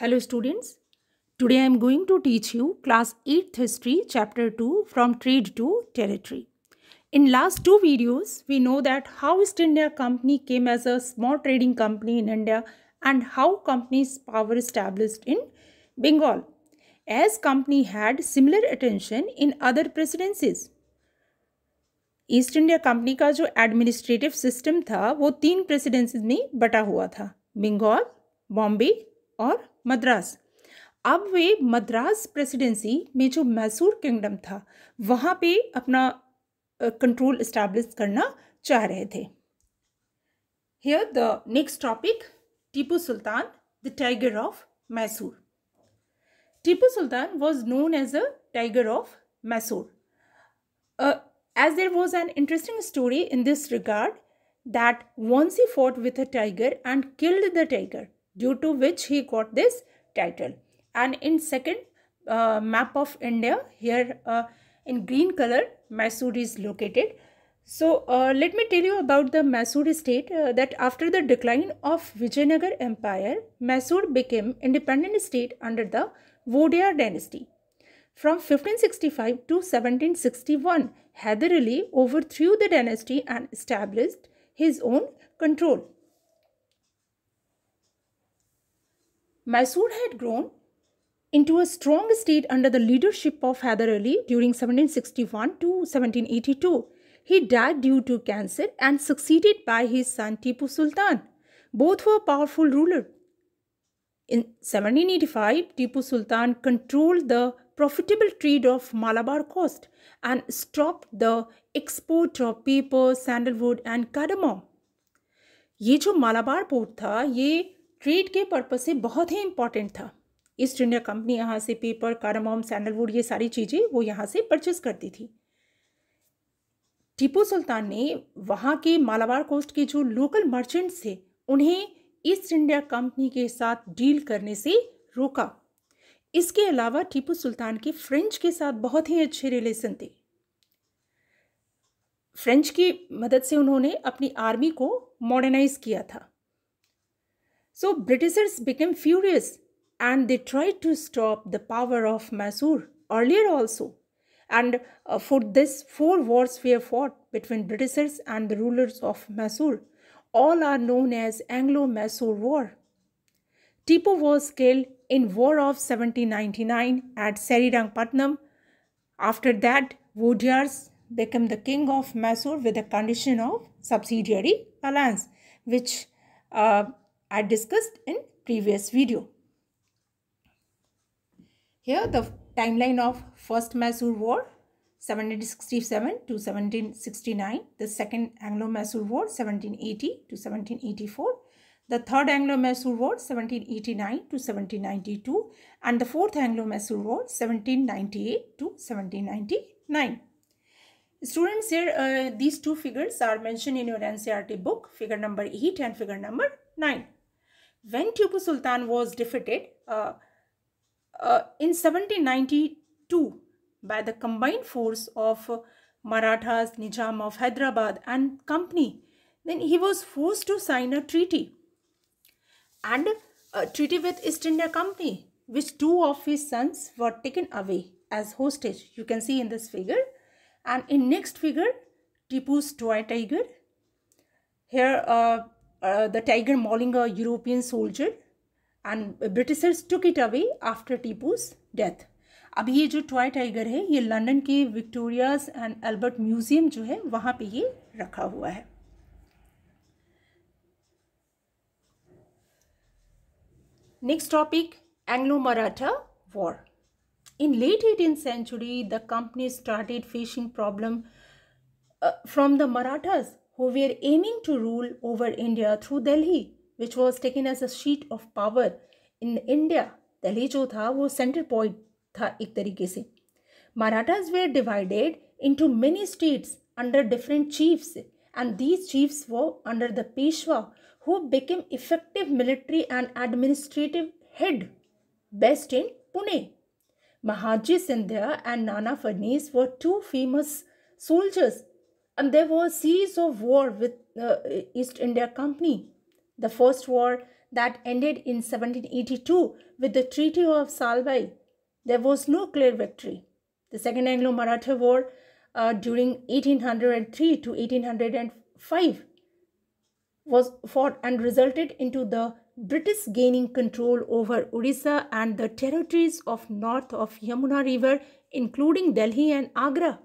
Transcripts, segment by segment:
Hello students today I am going to teach you class eighth history chapter two from trade to territory in last two videos we know that how East India Company came as a small trading company in India and how company's power established in Bengal as company had similar attention in other presidencies East India Company का जो administrative system था वो तीन presidencies में बटा हुआ था बंगाल बॉम्बे और मद्रास अब वे मद्रास प्रेसिडेंसी में जो मैसूर किंगडम था वहाँ पे अपना कंट्रोल इस्टेब्लिश करना चाह रहे थे here the next topic Tipu Sultan the tiger of Mysore Tipu Sultan was known as a tiger of Mysore as there was an interesting story in this regard that once he fought with a tiger and killed the tiger due to which he got this title. And in second uh, map of India, here uh, in green color, Mysore is located. So uh, let me tell you about the Mysore state uh, that after the decline of Vijayanagar empire, Mysore became independent state under the Vodaya dynasty. From 1565 to 1761, Hyder overthrew the dynasty and established his own control. Mysore had grown into a strong state under the leadership of Hyder Ali during 1761 to 1782. He died due to cancer and succeeded by his son Tipu Sultan. Both were powerful rulers. In 1785, Tipu Sultan controlled the profitable trade of Malabar coast and stopped the export of paper, sandalwood and cardamom. ये जो Malabar port था ये trade के purpose से बहुत ही important था East India Company यहाँ से पेपर कारामोम सैंडलवुड ये सारी चीज़ें वो यहाँ से परचेज करती थी टीपू सुल्तान ने वहाँ के मालाबार कोस्ट के जो लोकल मर्चेंट्स थे उन्हें ईस्ट इंडिया कंपनी के साथ डील करने से रोका इसके अलावा टीपू सुल्तान के फ्रेंच के साथ बहुत ही अच्छे रिलेशन थे फ्रेंच की मदद से उन्होंने अपनी आर्मी को मॉडर्नाइज किया था So Britishers became furious and they tried to stop the power of Mysore earlier also. And uh, for this, four wars were fought between Britishers and the rulers of Mysore. All are known as Anglo-Mysore War. Tipu was killed in War of 1799 at Patnam. After that, Wodeyars became the king of Mysore with the condition of subsidiary alliance, which uh, I discussed in previous video. Here the timeline of first Mysore war 1767 to 1769, the second Anglo-Mysore war 1780 to 1784, the third Anglo-Mysore war 1789 to 1792 and the fourth Anglo-Mysore war 1798 to 1799. Students here, uh, these two figures are mentioned in your NCRT book, figure number 8 and figure number 9. When Tipu Sultan was defeated uh, uh, in 1792 by the combined force of Marathas, Nizam of Hyderabad and company, then he was forced to sign a treaty and a treaty with East India Company which two of his sons were taken away as hostage. You can see in this figure. And in next figure, Tipu's toy tiger. Here, uh, the tiger mauling mauling a european soldier and britishers took it away after tipu's death ये जो toy tiger है ये London के Victoria and Albert museum जो है वहां पे ये रखा हुआ है next topic Anglo Maratha war in late eighteen century the company started facing problem from the Marathas who were aiming to rule over India through Delhi, which was taken as a seat of power in India. Delhi, jo tha, वो center point tha ek तरीके Marathas were divided into many states under different chiefs and these chiefs were under the Peshwa who became effective military and administrative head based in Pune. Mahaji Sindhya and Nana Farnese were two famous soldiers and there were series of war with uh, East India Company. The first war that ended in 1782 with the Treaty of Salbai. There was no clear victory. The Second Anglo-Maratha War uh, during 1803 to 1805 was fought and resulted into the British gaining control over Orissa and the territories of north of Yamuna River including Delhi and Agra.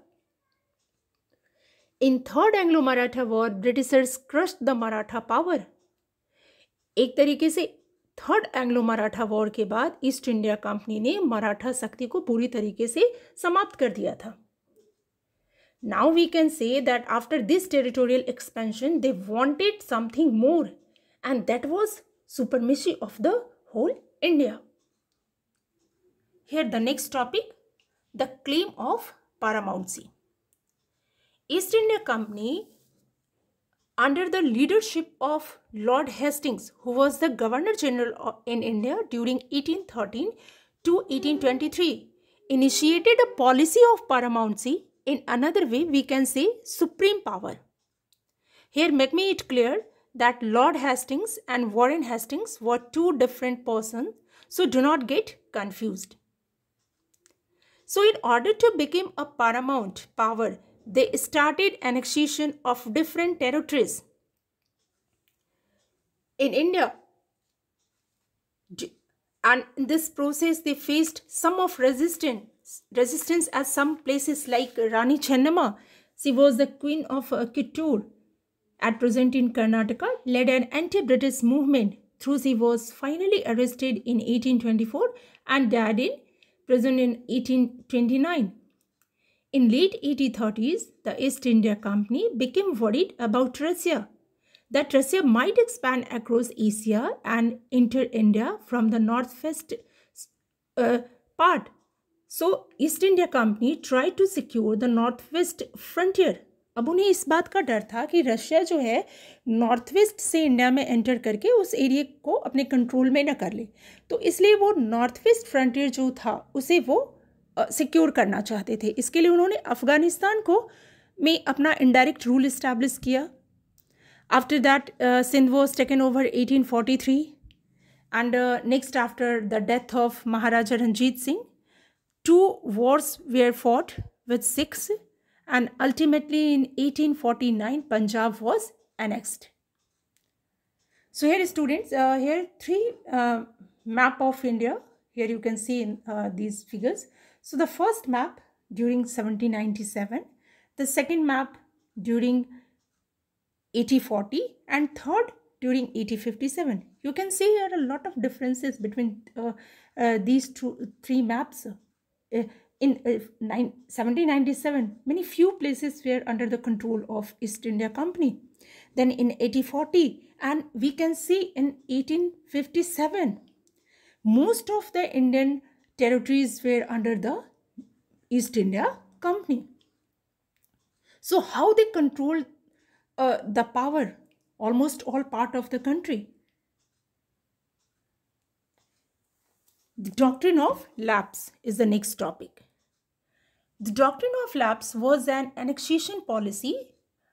In third Anglo Maratha war Britishers crush the Maratha power एक तरीके से third Anglo Maratha war के बाद east India company ने मराठा शक्ति को पूरी तरीके से समाप्त कर दिया था now we can say that after this territorial expansion they wanted something more and that was supremacy of the whole India here the next topic the claim of paramountcy East India Company under the leadership of Lord Hastings, who was the Governor General in India during 1813 to 1823, initiated a policy of paramountcy. In another way, we can say supreme power. Here, make me it clear that Lord Hastings and Warren Hastings were two different persons, so do not get confused. So, in order to become a paramount power, they started annexation of different territories. In India, and in this process they faced some of resistance, resistance at some places like Rani Chennamma. She was the queen of uh, Kittur, at present in Karnataka, led an anti-British movement through she was finally arrested in 1824 and died in prison in 1829. In late 1830s, the East India Company became worried about Russia, that Russia might expand across Asia and enter India from the northwest uh, part. So East India Company tried to secure the northwest frontier. अब उन्हें इस बात का डर था कि Russia जो है नॉर्थ वेस्ट से इंडिया में एंटर करके उस एरिया को अपने कंट्रोल में न कर ले तो इसलिए वो नॉर्थ वेस्ट फ्रंटियर जो था उसे वो सिक्योर करना चाहते थे इसके लिए उन्होंने अफगानिस्तान को में अपना इनडायरेक्ट रूल इस्टेब्लिश किया after that Sindh was taken over 1843 and next after the death of Maharaja Ranjit Singh two wars were fought with Sikhs and ultimately in eighteen forty nine Punjab was annexed so here students here three map of India here you can see in these figures So the first map during 1797, the second map during 1840 and third during 1857. You can see here a lot of differences between uh, uh, these two, three maps. Uh, in uh, nine, 1797, many few places were under the control of East India Company. Then in 1840 and we can see in 1857, most of the Indian territories were under the East India Company. So how they controlled uh, the power, almost all part of the country. The doctrine of lapse is the next topic. The doctrine of lapse was an annexation policy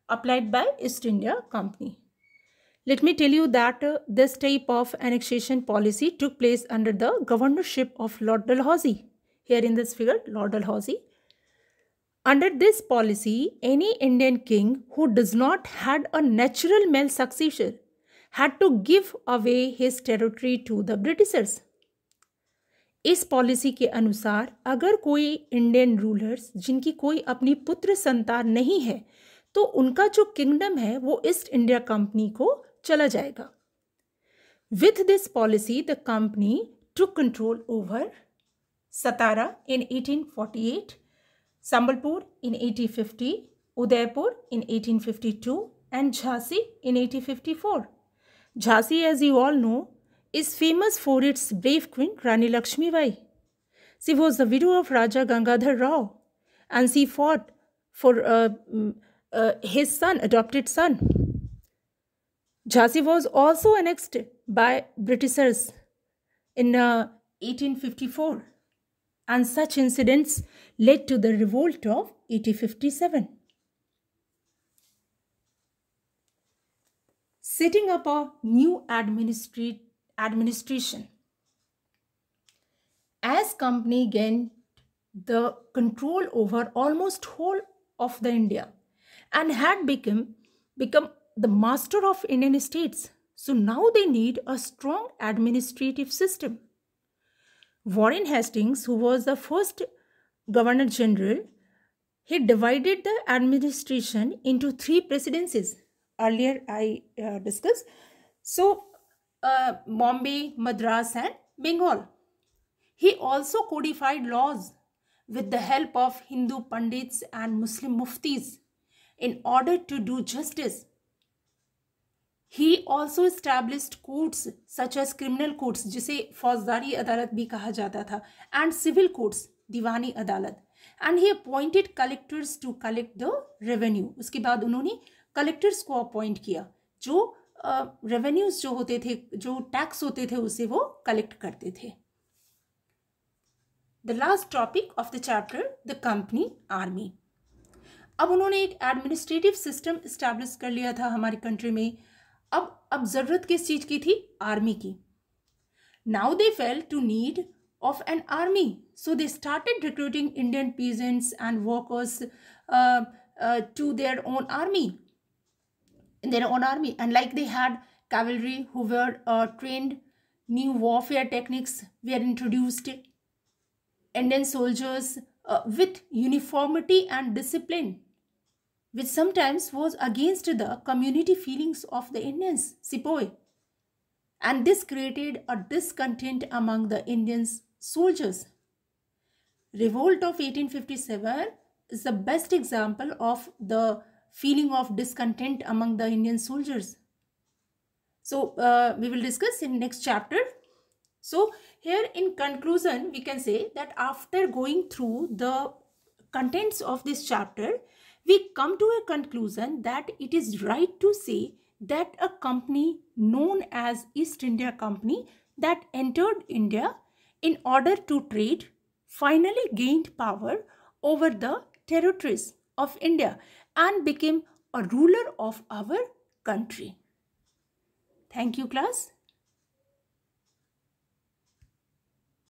applied by East India Company. Let me tell you that uh, this type of annexation policy took place under the governorship of Lord Dalhousie. Here in this figure, Lord Dalhousie. Under this policy, any Indian king who does not had a natural male successor had to give away his territory to the Britishers. इस policy के अनुसार अगर कोई Indian rulers जिनकी कोई अपनी पुत्र संतान नहीं है तो उनका जो किंगडम है वो ईस्ट इंडिया कंपनी को चला जाएगा with this policy the company to control over Satara in 1848, Sambalpur in 1850, Udaipur in 1852 and Jhansi in 1854. Jhansi as you all know is famous for its brave queen Rani Lakshmi Bai she was the widow of Raja Gangadhar Rao and she fought for his son adopted son Jhansi was also annexed by Britishers in uh, 1854 and such incidents led to the revolt of 1857. Setting up a new administra administration. As company gained the control over almost whole of the India and had become, become the master of Indian states. So now they need a strong administrative system. Warren Hastings, who was the first governor general, he divided the administration into three presidencies. Earlier I uh, discussed. So uh, Bombay, Madras and Bengal. He also codified laws with the help of Hindu Pandits and Muslim Muftis in order to do justice he also established courts such as criminal courts जिसे फौजदारी अदालत भी कहा जाता था and civil courts दीवानी अदालत and he appointed collectors to collect the revenue उसके बाद उन्होंने कलेक्टर्स को अपॉइंट किया जो रेवेन्यूज uh, जो होते थे जो टैक्स होते थे उसे वो कलेक्ट करते थे the last topic of the chapter the company army अब उन्होंने एक एडमिनिस्ट्रेटिव सिस्टम इस्टेब्लिश कर लिया था हमारी कंट्री में अब अब जरूरत किस चीज की थी आर्मी की now they felt to need of an army so they started recruiting Indian peasants and workers to their own army their own army and like they had cavalry who trained new warfare techniques we are introduced Indian soldiers with uniformity and discipline which sometimes was against the community feelings of the Indians, Sepoy. And this created a discontent among the Indians soldiers. Revolt of 1857 is the best example of the feeling of discontent among the Indian soldiers. So, uh, we will discuss in next chapter. So, here in conclusion, we can say that after going through the contents of this chapter, we come to a conclusion that it is right to say that a company known as East India Company that entered India in order to trade finally gained power over the territories of India and became a ruler of our country. Thank you class.